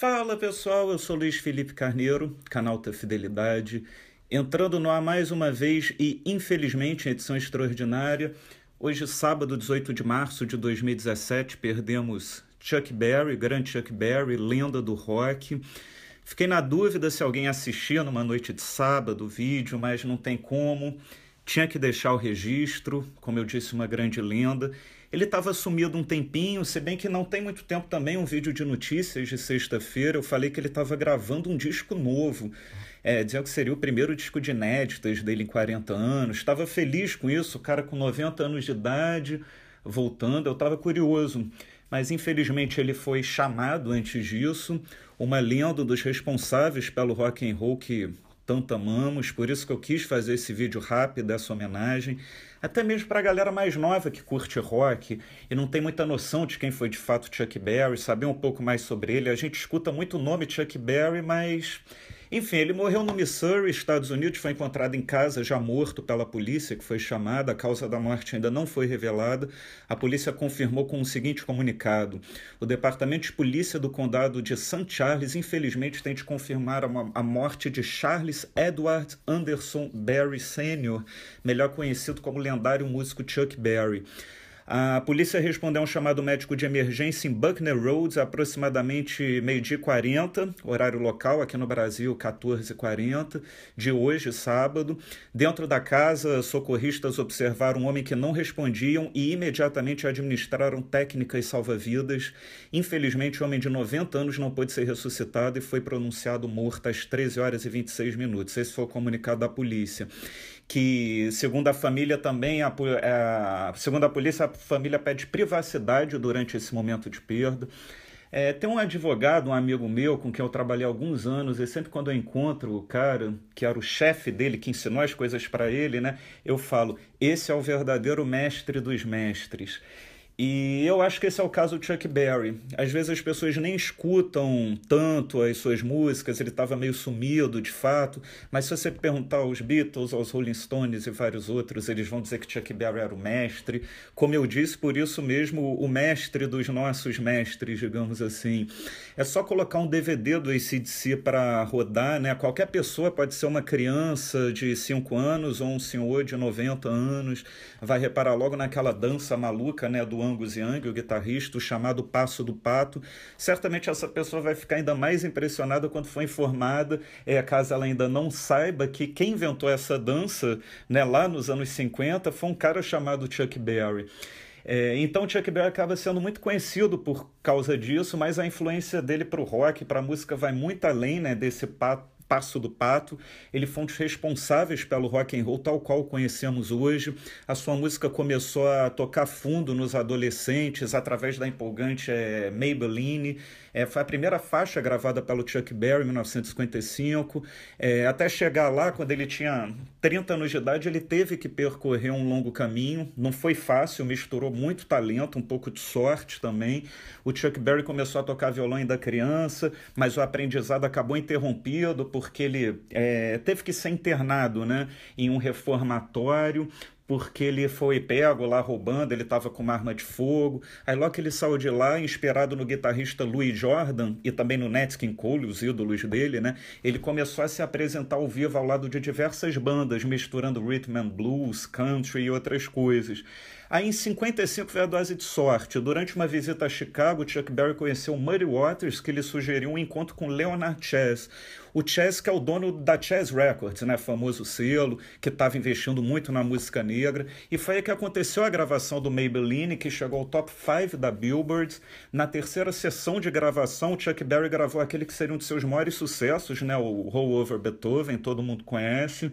Fala pessoal, eu sou Luiz Felipe Carneiro, canal da Fidelidade, entrando no ar mais uma vez e infelizmente em edição extraordinária. Hoje, sábado 18 de março de 2017, perdemos Chuck Berry, grande Chuck Berry, lenda do rock. Fiquei na dúvida se alguém assistia numa noite de sábado o vídeo, mas não tem como. Tinha que deixar o registro, como eu disse, uma grande lenda. Ele estava sumido um tempinho, se bem que não tem muito tempo também um vídeo de notícias de sexta-feira. Eu falei que ele estava gravando um disco novo, é, dizendo que seria o primeiro disco de inéditas dele em 40 anos. Estava feliz com isso, o cara com 90 anos de idade, voltando. Eu estava curioso mas infelizmente ele foi chamado antes disso. Uma lenda dos responsáveis pelo rock and roll que tanto amamos, por isso que eu quis fazer esse vídeo rápido, essa homenagem, até mesmo para a galera mais nova que curte rock e não tem muita noção de quem foi de fato Chuck Berry, saber um pouco mais sobre ele. A gente escuta muito o nome Chuck Berry, mas enfim, ele morreu no Missouri, Estados Unidos, foi encontrado em casa, já morto pela polícia, que foi chamada, a causa da morte ainda não foi revelada. A polícia confirmou com o seguinte comunicado: O Departamento de Polícia do Condado de St. Charles, infelizmente, tem de confirmar a morte de Charles Edward Anderson Barry Sr., melhor conhecido como lendário músico Chuck Berry. A polícia respondeu a um chamado médico de emergência em Buckner Roads, aproximadamente meio-dia e 40, horário local, aqui no Brasil, 14h40, de hoje, sábado. Dentro da casa, socorristas observaram um homem que não respondiam e imediatamente administraram técnicas salva-vidas. Infelizmente, o homem de 90 anos não pôde ser ressuscitado e foi pronunciado morto às 13 horas e 26 minutos. Esse foi o comunicado da polícia que, segundo a família também, a, a, é, segundo a polícia, a família pede privacidade durante esse momento de perda. É, tem um advogado, um amigo meu, com quem eu trabalhei alguns anos, e sempre quando eu encontro o cara, que era o chefe dele, que ensinou as coisas para ele, né, eu falo: esse é o verdadeiro mestre dos mestres. E eu acho que esse é o caso do Chuck Berry. Às vezes as pessoas nem escutam tanto as suas músicas, ele estava meio sumido de fato, mas se você perguntar aos Beatles, aos Rolling Stones e vários outros, eles vão dizer que Chuck Berry era o mestre. Como eu disse, por isso mesmo, o mestre dos nossos mestres, digamos assim. É só colocar um DVD do ACDC para rodar, né? Qualquer pessoa, pode ser uma criança de 5 anos ou um senhor de 90 anos, vai reparar logo naquela dança maluca, né? Do João Guziang, o guitarrista, o chamado Passo do Pato. Certamente essa pessoa vai ficar ainda mais impressionada quando for informada, é, caso ela ainda não saiba, que quem inventou essa dança né, lá nos anos 50 foi um cara chamado Chuck Berry. É, então Chuck Berry acaba sendo muito conhecido por causa disso, mas a influência dele para o rock, para a música, vai muito além né, desse pato Passo do Pato. Ele foi um dos responsáveis pelo rock and roll tal qual conhecemos hoje. A sua música começou a tocar fundo nos adolescentes através da empolgante é, Maybelline. É, foi a primeira faixa gravada pelo Chuck Berry em 1955. É, eh, até chegar lá, quando ele tinha 30 anos de idade, ele teve que percorrer um longo caminho. Não foi fácil, misturou muito talento, um pouco de sorte também. O Chuck Berry começou a tocar violão ainda criança, mas o aprendizado acabou interrompido por porque ele é, teve que ser internado né, em um reformatório, porque ele foi pego lá roubando, ele estava com uma arma de fogo. Aí logo que ele saiu de lá, inspirado no guitarrista Louis Jordan e também no Nat Cole, os ídolos dele, né? Ele começou a se apresentar ao vivo ao lado de diversas bandas, misturando rhythm and blues, country e outras coisas. Aí em 55 veio a dose de sorte. Durante uma visita a Chicago, Chuck Berry conheceu Muddy Waters, que lhe sugeriu um encontro com Leonard Chess. O Chess, que é o dono da Chess Records, né, famoso selo, que estava investindo muito na música negra. E foi aí que aconteceu a gravação do Maybelline, que chegou ao top 5 da Billboard. Na terceira sessão de gravação, Chuck Berry gravou aquele que seria um de seus maiores sucessos, né, o Roll Over Beethoven, todo mundo conhece.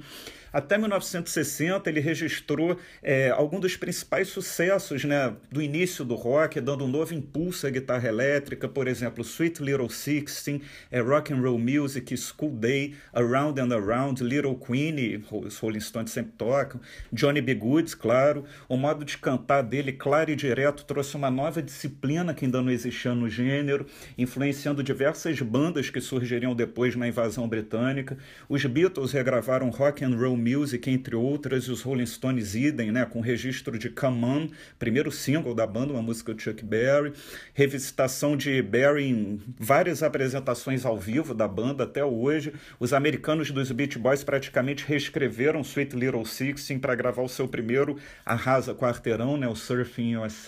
Até 1960, ele registrou é, algum dos principais sucessos né, do início do rock, dando um novo impulso à guitarra elétrica, por exemplo, Sweet Little Sixteen, é, Rock and Roll Music, School Day, Around and Around, Little Queen, os Rolling Stones sempre tocam, Johnny B. Goods, claro. O modo de cantar dele, claro e direto, trouxe uma nova disciplina que ainda não existia no gênero, influenciando diversas bandas que surgiriam depois na invasão britânica. Os Beatles regravaram Rock and Roll Music, entre outras, e os Rolling Stones idem, né, com registro de Come Man, primeiro single da banda, uma música do Chuck Berry, revisitação de Berry em várias apresentações ao vivo da banda até hoje. Os americanos dos Beach Boys praticamente reescreveram Sweet Little Sixteen para gravar o seu primeiro Arrasa Quarteirão, né, o Surfing USA.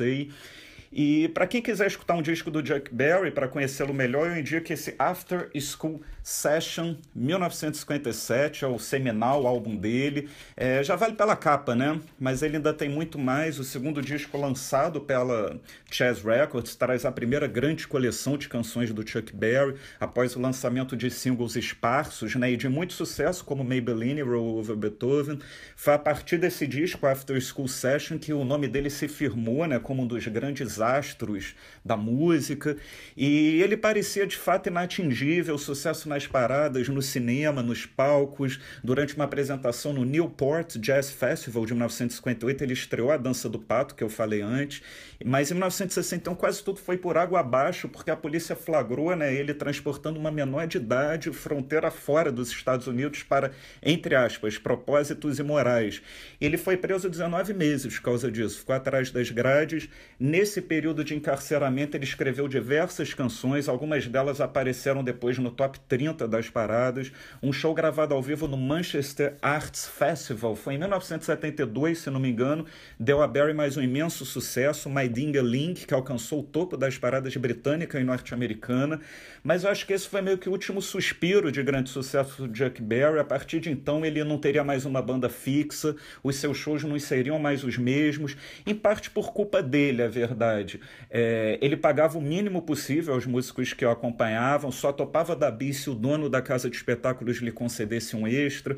E para quem quiser escutar um disco do Chuck Berry, para conhecê-lo melhor, eu indico esse After School Session 1957, é o seminal álbum dele. É, já vale pela capa, né? Mas ele ainda tem muito mais. O segundo disco lançado pela Chess Records traz a primeira grande coleção de canções do Chuck Berry, após o lançamento de singles esparsos né, e de muito sucesso, como Maybelline e Roll Over Beethoven. Foi a partir desse disco, After School Session, que o nome dele se firmou né, como um dos grandes astros da música, e ele parecia de fato inatingível, sucesso nas paradas, no cinema, nos palcos. Durante uma apresentação no Newport Jazz Festival de 1958, ele estreou a Dança do Pato, que eu falei antes, mas em 1961 quase tudo foi por água abaixo, porque a polícia flagrou né, ele transportando uma menor de idade fronteira fora dos Estados Unidos para, entre aspas, propósitos imorais. Ele foi preso 19 meses por causa disso, ficou atrás das grades. Nesse período de encarceramento, ele escreveu diversas canções, algumas delas apareceram depois no top 30 das paradas. Um show gravado ao vivo no Manchester Arts Festival, foi em 1972, se não me engano, deu a Barry mais um imenso sucesso, My Dinga Link, que alcançou o topo das paradas britânica e norte-americana. Mas eu acho que esse foi meio que o último suspiro de grande sucesso do Chuck Berry. A partir de então, ele não teria mais uma banda fixa, os seus shows não seriam mais os mesmos, em parte por culpa dele, é verdade verdade. É, ele pagava o mínimo possível aos músicos que o acompanhavam, só topava da bis se o dono da casa de espetáculos lhe concedesse um extra.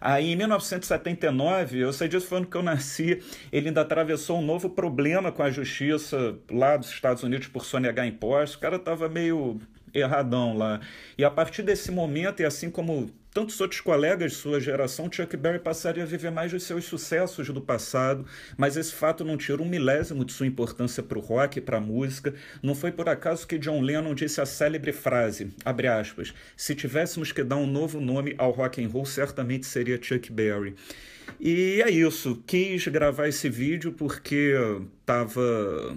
Aí, em 1979, eu sei disso, foi ano que eu nasci, ele ainda atravessou um novo problema com a justiça lá dos Estados Unidos por sonegar impostos. O cara estava meio erradão lá. E a partir desse momento, e assim como tantos outros colegas de sua geração, Chuck Berry passaria a viver mais dos seus sucessos do passado, mas esse fato não tira um milésimo de sua importância para o rock e para a música. Não foi por acaso que John Lennon disse a célebre frase, abre aspas, se tivéssemos que dar um novo nome ao rock and roll, certamente seria Chuck Berry. E é isso, quis gravar esse vídeo porque estava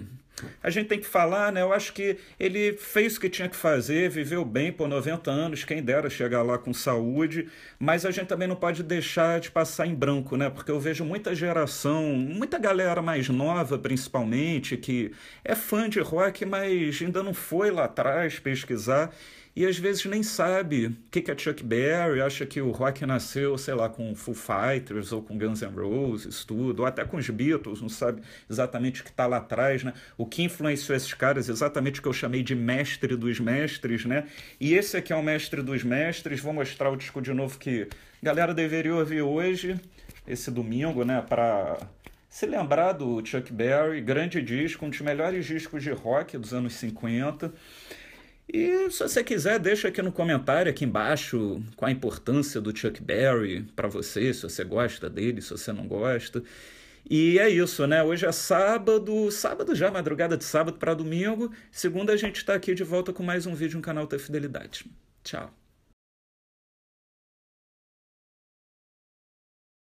a gente tem que falar, né? Eu acho que ele fez o que tinha que fazer, viveu bem por 90 anos, quem dera chegar lá com saúde, mas a gente também não pode deixar de passar em branco, né? Porque eu vejo muita geração, muita galera mais nova, principalmente, que é fã de rock, mas ainda não foi lá atrás pesquisar e às vezes nem sabe o que, é Chuck Berry, acha que o rock nasceu, sei lá, com Foo Fighters ou com Guns N' Roses, tudo, ou até com os Beatles, não sabe exatamente o que está lá atrás, né? O que influenciou esses caras, exatamente o que eu chamei de mestre dos mestres, né? E esse aqui é o mestre dos mestres, vou mostrar o disco de novo que a galera deveria ouvir hoje, esse domingo, né, para se lembrar do Chuck Berry, grande disco, um dos melhores discos de rock dos anos 50. E se você quiser, deixa aqui no comentário aqui embaixo qual a importância do Chuck Berry para você, se você gosta dele, se você não gosta. E é isso, né? Hoje é sábado, sábado já, madrugada de sábado para domingo. Segunda a gente está aqui de volta com mais um vídeo no canal da Fidelidade. Tchau.